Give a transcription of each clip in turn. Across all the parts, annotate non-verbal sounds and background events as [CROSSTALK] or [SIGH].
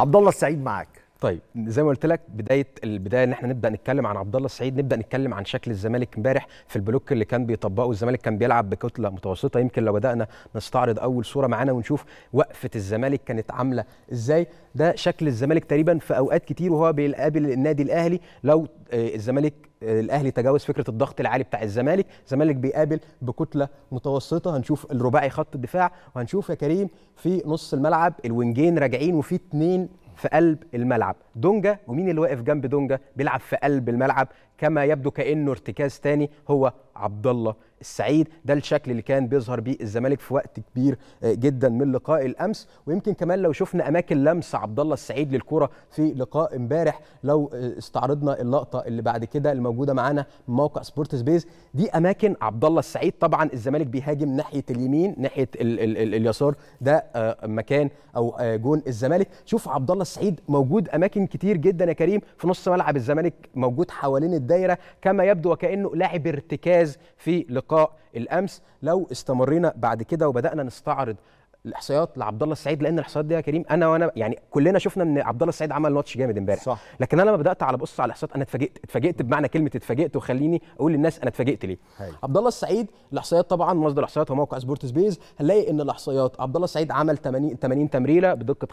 عبد الله السعيد معاك طيب زي ما قلت لك بدايه البدايه ان احنا نبدا نتكلم عن عبد الله السعيد نبدا نتكلم عن شكل الزمالك امبارح في البلوك اللي كان بيطبقه الزمالك كان بيلعب بكتله متوسطه يمكن لو بدانا نستعرض اول صوره معانا ونشوف وقفه الزمالك كانت عامله ازاي ده شكل الزمالك تقريبا في اوقات كتير وهو بيقابل النادي الاهلي لو آه، الزمالك آه، الاهلي تجاوز فكره الضغط العالي بتاع الزمالك الزمالك بيقابل بكتله متوسطه هنشوف الرباعي خط الدفاع وهنشوف يا كريم في نص الملعب الوينجين راجعين وفي اثنين في قلب الملعب دونجا ومين اللي واقف جنب دونجا بيلعب في قلب الملعب كما يبدو كانه ارتكاز تاني هو عبد الله السعيد ده الشكل اللي كان بيظهر بيه الزمالك في وقت كبير آه، جدا من لقاء الامس ويمكن كمان لو شفنا اماكن لمس عبد الله السعيد للكره في لقاء امبارح لو آه، استعرضنا اللقطه اللي بعد كده اللي موجوده معانا موقع سبورت سبيس دي اماكن عبد الله السعيد طبعا الزمالك بيهاجم ناحيه اليمين ناحيه ال ال ال اليسار ده آه، مكان او جون الزمالك شوف عبد الله الصعيد موجود اماكن كتير جدا يا كريم في نص ملعب الزمالك موجود حوالين الدايره كما يبدو وكانه لاعب ارتكاز في لقاء الامس لو استمرينا بعد كده وبدانا نستعرض الاحصائيات لعبد الله السعيد لان الاحصائيات دي يا كريم انا وانا يعني كلنا شفنا ان عبد الله السعيد عمل ماتش جامد امبارح صح لكن انا لما بدات على بص على الاحصائيات انا اتفاجئت اتفاجئت بمعنى كلمه اتفاجئت وخليني اقول للناس انا اتفاجئت ليه عبد الله السعيد الاحصائيات طبعا مصدر الاحصائيات هو موقع سبورت سبيس هنلاقي ان الاحصائيات عبد الله السعيد عمل 80 80 تمريره بدقه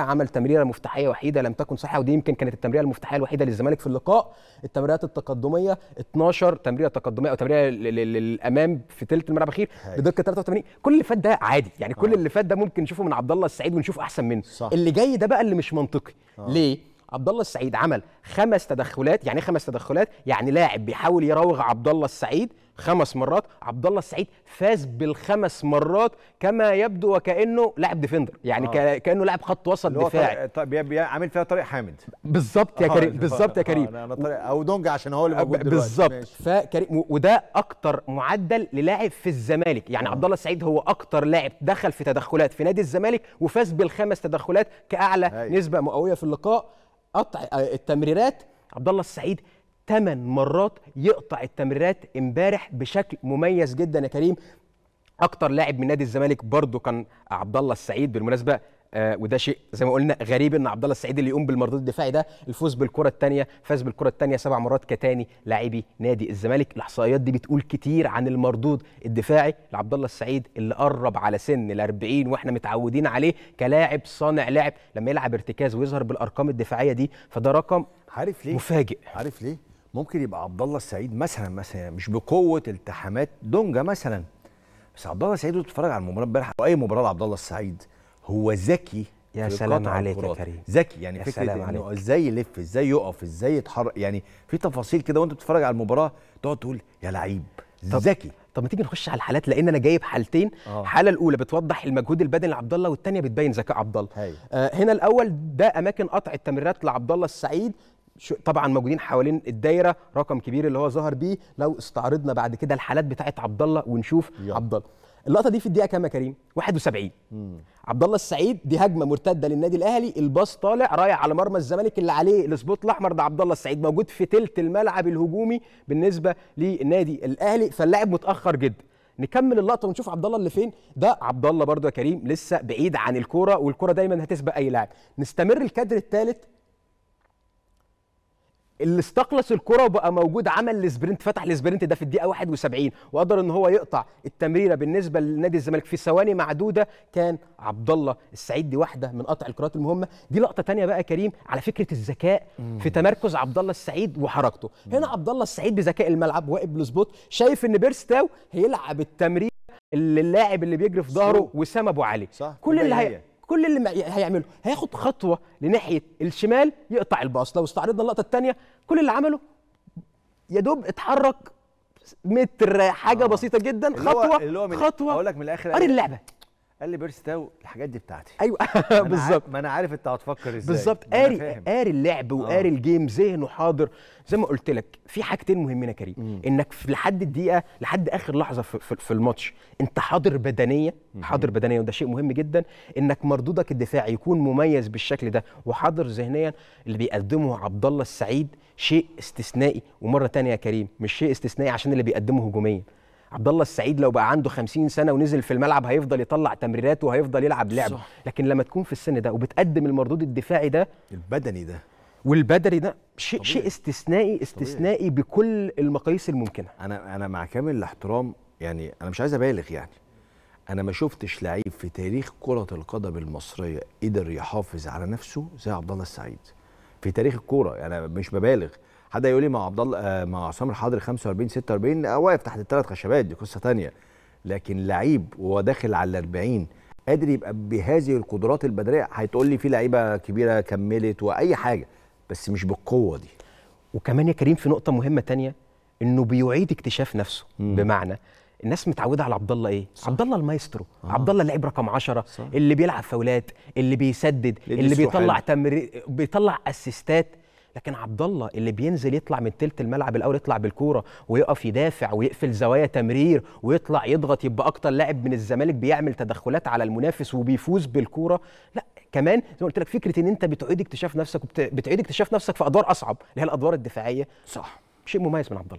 85% عمل تمريره مفتاحيه وحيده لم تكن صحيحه ودي يمكن كانت التمريره المفتاحيه الوحيده للزمالك في اللقاء التمريرات التقدميه 12 تمريره تقدميه او تمريره للامام في ثلث الملعب الاخير بدقه 83 كل اللي فات ده عادي يعني آه. كل آه. اللي فات ده ممكن نشوفه من عبد الله السعيد ونشوف احسن منه صح. اللي جاي ده بقى اللي مش منطقي آه. ليه عبد الله السعيد عمل خمس تدخلات يعني إيه خمس تدخلات يعني لاعب بيحاول يراوغ عبد الله السعيد خمس مرات عبد الله السعيد فاز بالخمس مرات كما يبدو وكانه لاعب ديفندر يعني آه. كانه لاعب خط وسط دفاعي طيب عامل فيها طارق حامد بالظبط يا آه، كريم بالظبط يا آه، كريم آه. او دونج عشان هو اللي موجود دلوقتي بالظبط فكريم وده اكتر معدل للاعب في الزمالك يعني آه. عبد الله السعيد هو اكتر لاعب دخل في تدخلات في نادي الزمالك وفاز بالخمس تدخلات كاعلى هاي. نسبه مئويه في اللقاء قطع آه، التمريرات عبد الله السعيد 8 مرات يقطع التمريرات امبارح بشكل مميز جدا يا كريم اكتر لاعب من نادي الزمالك برضه كان عبد الله السعيد بالمناسبه آه، وده شيء زي ما قلنا غريب ان عبد الله السعيد اللي يقوم بالمردود الدفاعي ده الفوز بالكره الثانيه فاز بالكره الثانيه سبع مرات كتاني لاعبي نادي الزمالك الاحصائيات دي بتقول كتير عن المردود الدفاعي لعبد الله السعيد اللي قرب على سن ال 40 واحنا متعودين عليه كلاعب صانع لعب لما يلعب ارتكاز ويظهر بالارقام الدفاعيه دي فده رقم عارف ليه مفاجئ عارف ليه ممكن يبقى عبد الله السعيد مثلا مثلا مش بقوه التحامات دونجا مثلا بس عبد الله السعيد وتتفرج على المباراه امبارح او اي مباراه لعبد الله السعيد هو ذكي يا سلام عليك يا كريم ذكي يعني فكره انه ازاي يلف ازاي يقف ازاي يتحرك يعني في تفاصيل كده وانت بتتفرج على المباراه تقعد تقول يا لعيب ذكي طب ما تيجي نخش على الحالات لان انا جايب حالتين الحاله آه. الاولى بتوضح المجهود البدني لعبد الله والثانيه بتبين ذكاء عبد الله آه هنا الاول ده اماكن قطع التمريرات لعبد الله السعيد طبعا موجودين حوالين الدايره رقم كبير اللي هو ظهر بيه لو استعرضنا بعد كده الحالات بتاعت عبد الله ونشوف عبد الله اللقطه دي في الدقيقه كام يا كريم 71 عبد الله السعيد دي هجمه مرتده للنادي الاهلي الباص طالع رايح على مرمى الزمالك اللي عليه السبوت الاحمر ده عبد الله السعيد موجود في تلت الملعب الهجومي بالنسبه للنادي الاهلي فاللاعب متاخر جدا نكمل اللقطه ونشوف عبد الله اللي فين ده عبد الله برده يا كريم لسه بعيد عن الكوره والكوره دايما هتسبق اي لاعب نستمر الكادر الثالث اللي استقلص الكره وبقى موجود عمل السبرنت فتح السبرنت ده في الدقيقه 71 وقدر ان هو يقطع التمريره بالنسبه لنادي الزمالك في ثواني معدوده كان عبد الله السعيد دي واحده من قطع الكرات المهمه دي لقطه ثانيه بقى كريم على فكره الذكاء في تمركز عبد الله السعيد وحركته هنا عبد الله السعيد بذكاء الملعب واقف بالظبط شايف ان بيرستاو هيلعب التمريره اللاعب اللي بيجري في ظهره وسام ابو علي صح. كل اللي هي كل اللي هيعمله هياخد خطوه لناحيه الشمال يقطع الباص لو استعرضنا اللقطه الثانيه كل اللي عمله يا دوب اتحرك متر حاجه آه. بسيطه جدا خطوه اللي هو من خطوه اقول لك من الاخر قاري اللعبه قال لي تاو الحاجات دي بتاعتي ايوه [LAUGHS] بالظبط ما انا عارف انت هتفكر ازاي بالظبط قاري قاري اللعب آه. وقاري الجيم ذهنه حاضر زي ما قلت لك في حاجتين مهمين يا كريم مم. انك في لحد الدقيقه لحد اخر لحظه في, في, في الماتش انت حاضر بدنيا حاضر بدنيا وده شيء مهم جدا انك مردودك الدفاعي يكون مميز بالشكل ده وحاضر ذهنيا اللي بيقدمه عبد الله السعيد شيء استثنائي ومره ثانيه يا كريم مش شيء استثنائي عشان اللي بيقدمه هجوميا عبد الله السعيد لو بقى عنده 50 سنه ونزل في الملعب هيفضل يطلع تمريرات وهيفضل يلعب لعب صح. لكن لما تكون في السن ده وبتقدم المردود الدفاعي ده البدني ده والبدني ده شيء شيء استثنائي استثنائي طبيعي. بكل المقاييس الممكنه انا انا مع كامل الاحترام يعني انا مش عايز ابالغ يعني انا ما شفتش لعيب في تاريخ كره القدم المصريه قدر يحافظ على نفسه زي عبد الله السعيد في تاريخ الكوره يعني انا يعني مش ببالغ حد يقول لي مع عبد الله آه، مع عصام الحضري 45 46 واقف تحت الثلاث خشبات دي قصه ثانيه لكن لعيب وهو داخل على ال 40 قادر يبقى بهذه القدرات البدنيه هتقول لي في لعيبه كبيره كملت واي حاجه بس مش بالقوه دي وكمان يا كريم في نقطه مهمه تانية انه بيعيد اكتشاف نفسه مم. بمعنى الناس متعوده على عبد الله ايه صح. عبد الله المايسترو آه. عبد الله اللعيب رقم 10 اللي بيلعب فاولات اللي بيسدد اللي بيطلع تمر بيطلع اسيستات لكن عبد الله اللي بينزل يطلع من تلت الملعب الاول يطلع بالكوره ويقف يدافع ويقفل زوايا تمرير ويطلع يضغط يبقى اكتر لاعب من الزمالك بيعمل تدخلات على المنافس وبيفوز بالكوره لا كمان زي ما قلت لك فكره ان انت بتعيد اكتشاف نفسك وبتعيد اكتشاف نفسك في ادوار اصعب اللي هي الادوار الدفاعيه صح شيء مميز من عبد الله